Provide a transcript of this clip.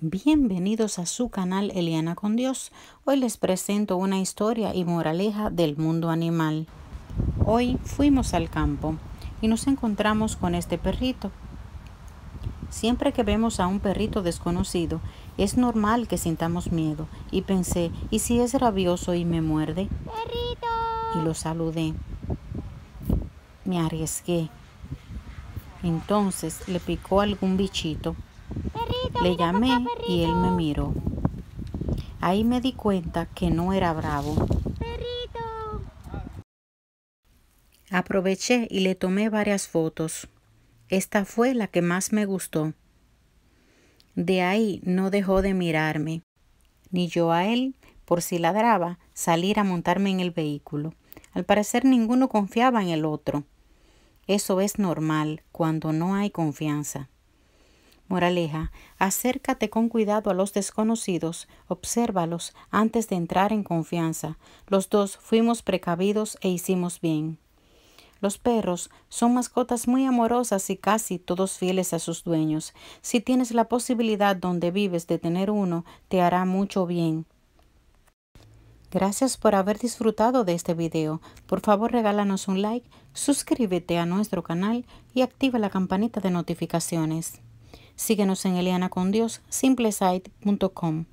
Bienvenidos a su canal Eliana con Dios. Hoy les presento una historia y moraleja del mundo animal. Hoy fuimos al campo y nos encontramos con este perrito. Siempre que vemos a un perrito desconocido, es normal que sintamos miedo y pensé, ¿y si es rabioso y me muerde? Perrito. Y lo saludé. Me arriesgué entonces le picó algún bichito. le llamé y él me miró. Ahí me di cuenta que no era bravo. Aproveché y le tomé varias fotos. Esta fue la que más me gustó. De ahí no dejó de mirarme, ni yo a él, por si ladraba, salir a montarme en el vehículo. Al parecer ninguno confiaba en el otro. Eso es normal cuando no hay confianza. Moraleja, acércate con cuidado a los desconocidos, obsérvalos antes de entrar en confianza. Los dos fuimos precavidos e hicimos bien. Los perros son mascotas muy amorosas y casi todos fieles a sus dueños. Si tienes la posibilidad donde vives de tener uno, te hará mucho bien. Gracias por haber disfrutado de este video. Por favor regálanos un like, suscríbete a nuestro canal y activa la campanita de notificaciones. Síguenos en elianacondios, simplesite.com.